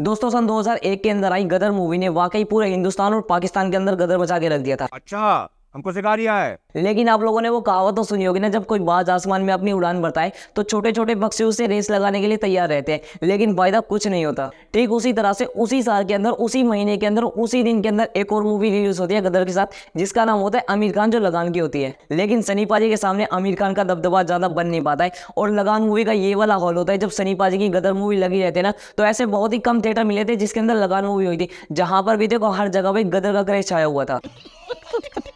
दोस्तों सन 2001 के अंदर आई गदर मूवी ने वाकई पूरे हिंदुस्तान और पाकिस्तान के अंदर गदर बचा के रख दिया था अच्छा हमको सिखा दिया है लेकिन आप लोगों ने वो कहावत तो सुनी होगी ना जब कोई बाज आसमान में अपनी उड़ान है तो छोटे छोटे पक्षी उससे रेस लगाने के लिए तैयार रहते हैं लेकिन फायदा कुछ नहीं होता ठीक उसी तरह से उसी साल के अंदर उसी महीने के अंदर उसी दिन के अंदर एक और मूवी रिलीज होती है गदर के साथ जिसका नाम होता है आमिर खान जो लगान की होती है लेकिन सनी पाजी के सामने आमिर खान का दबदबा ज्यादा बन नहीं पाता है और लगान मूवी का ये वाला हॉल होता है जब सनी पाजी की गदर मूवी लगी रहती है ना तो ऐसे बहुत ही कम थिएटर मिले थे जिसके अंदर लगान मूवी हुई थी जहां पर भी देखो हर जगह पर गदर का क्रेश छाया हुआ था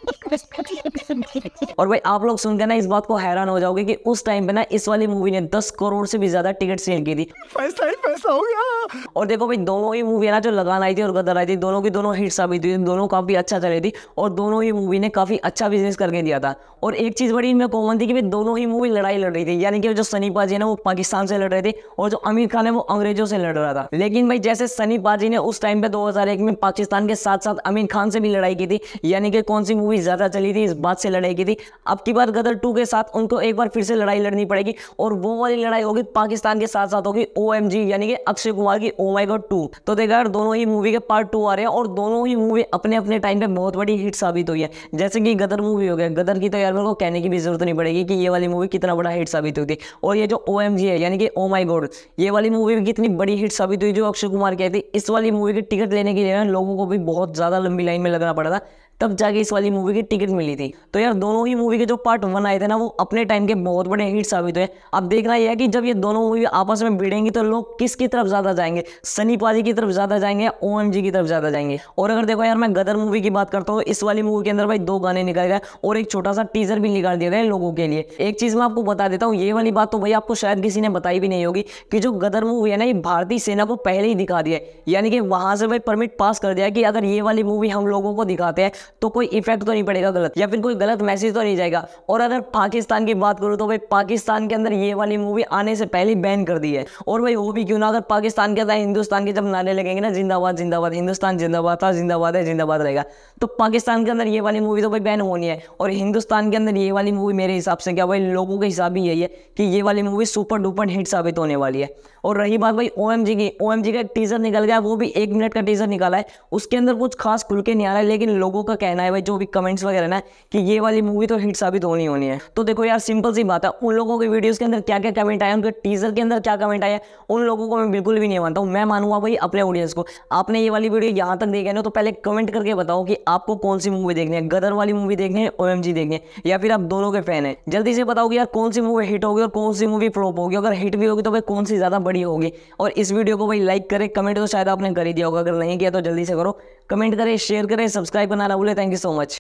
और भाई आप लोग सुनकर ना इस बात को हैरान हो जाओगे कि उस टाइम पे ना इस वाली मूवी ने 10 करोड़ से भी ज्यादा टिकट सेल की थी पैसा ही पैसा हो गया और देखो भाई दोनों ही मूवी ना जो लगान आई थी और गदर आई थी दोनों की दोनों हिट साबित हुई दोनों काफी अच्छा चले थी और दोनों ही मूवी ने काफी अच्छा बिजनेस करके दिया था और एक चीज बड़ी इनमें कॉमन थी कि दोनों ही मूवी लड़ाई लड़ रही थी यानी कि जो सनी पाजी है ना वो पाकिस्तान से लड़ रहे थे और जो आमिर खान है वो अंग्रेजों से लड़ रहा था लेकिन भाई जैसे सनी पाजी ने उस टाइम पे दो में पाकिस्तान के साथ साथ आमिर खान से भी लड़ाई की थी यानी कि कौन सी मूवी ज़्यादा चली थी इस बात से लड़ाई की थी अब की बार गदर टू के साथ उनको एक बार फिर से लड़ाई लड़नी पड़ेगी और वो वाली लड़ाई होगी पाकिस्तान के साथ साथ होगी ओ यानी कि अक्षय कुमार की ओ माई गॉड टू तो देखा यार दोनों ही मूवी के पार्ट टू आ रहे हैं और दोनों ही मूवी अपने अपने टाइम पर बहुत बड़ी हिट साबित हुई है जैसे कि गदर मूवी हो गया गदर की तो यार मेरे को कहने की भी जरूरत नहीं पड़ेगी कि ये वाली मूवी कितना बड़ा हिट साबित हुई थी और ये जो ओ है यानी कि ओ माई गॉड ये वाली मूवी भी कितनी बड़ी हिट साबित हुई जो अक्षय कुमार कहती इस वाली मूवी की टिकट लेने के लिए लोगों को भी बहुत ज़्यादा लंबी लाइन में लगना पड़ा था तब जाके इस वाली मूवी की टिकट मिली थी तो यार दोनों ही मूवी के जो पार्ट वन आए थे ना वो अपने टाइम के बहुत बड़े हिट साबित हुए अब देखना यह है कि जब ये दोनों मूवी आपस में भिड़ेंगी तो लोग किसकी तरफ ज़्यादा जाएंगे सनी पाजी की तरफ ज़्यादा जाएंगे या ओ की तरफ ज़्यादा जाएंगे और अगर देखो यार मैं गदर मूवी की बात करता हूँ इस वाली मूवी के अंदर भाई दो गाने निकल गए और एक छोटा सा टीजर भी निकाल दिया गया लोगों के लिए एक चीज़ मैं आपको बता देता हूँ ये वाली बात तो भाई आपको शायद किसी ने बताई भी नहीं होगी कि जो गदर मूवी है ना ये भारतीय सेना को पहले ही दिखा दिया है यानी कि वहाँ से भाई परमिट पास कर दिया कि अगर ये वाली मूवी हम लोगों को दिखाते हैं तो कोई इफेक्ट तो नहीं पड़ेगा गलत या फिर कोई गलत मैसेज तो नहीं जाएगा और अगर पाकिस्तान की बात करूँ तो भाई पाकिस्तान के अंदर ये वाली मूवी आने से पहले बैन कर दी है और भाई वो भी क्यों ना अगर पाकिस्तान के अंदर हिंदुस्तान के जब नारे लगेंगे ना जिंदाबाद जिंदाबाद हिंदुस्तान जिंदाबाद था हाँ, जिंदाबाद है जिंदाबाद रहेगा तो पाकिस्तान के अंदर ये वाली मूवी तो भाई बैन होनी है और हिंदुस्तान के अंदर ये वाली मूवी मेरे हिसाब से क्या भाई लोगों के हिसाब ही यही है कि ये वाली मूवी सुपर डुपर हिट साबित होने वाली है और रही बात भाई ओ की ओ का टीजर निकल गया वो भी एक मिनट का टीजर निकाला है उसके अंदर कुछ खास खुल के नहीं आ रहा है लेकिन लोगों का का कहना है भाई जो भी कमेंट्स वगैरह ना कि ये वाली मूवी तो हिट साबित होनी होनी है तो देखो यार सिंपल सी बात है उन लोगों के वीडियोज़ के अंदर क्या क्या कमेंट आया उनके टीजर के अंदर क्या कमेंट आया उन लोगों को मैं बिल्कुल भी नहीं मानता हूँ मैं मानूंगा भाई अपने ऑडियंस को आपने ये वाली वीडियो यहाँ तक देखी ना तो पहले कमेंट करके बताओ कि आपको कौन सी मूवी देखनी है गदर वाली मूवी देखनी है ओ एम जी देखनी है या फिर आप दोनों के फैन है जल्दी से बताओ कि यार कौन सी मूवी हिट होगी और कौन सी मूवी फ्लॉप होगी अगर हिट भी होगी तो भाई कौन सी ज़्यादा बड़ी होगी और इस वीडियो को भाई लाइक करें कमेंट तो शायद आपने कर ही दिया होगा अगर नहीं किया तो जल्दी से करो कमेंट करें शेयर करें सब्सक्राइब करना ना thank you so much.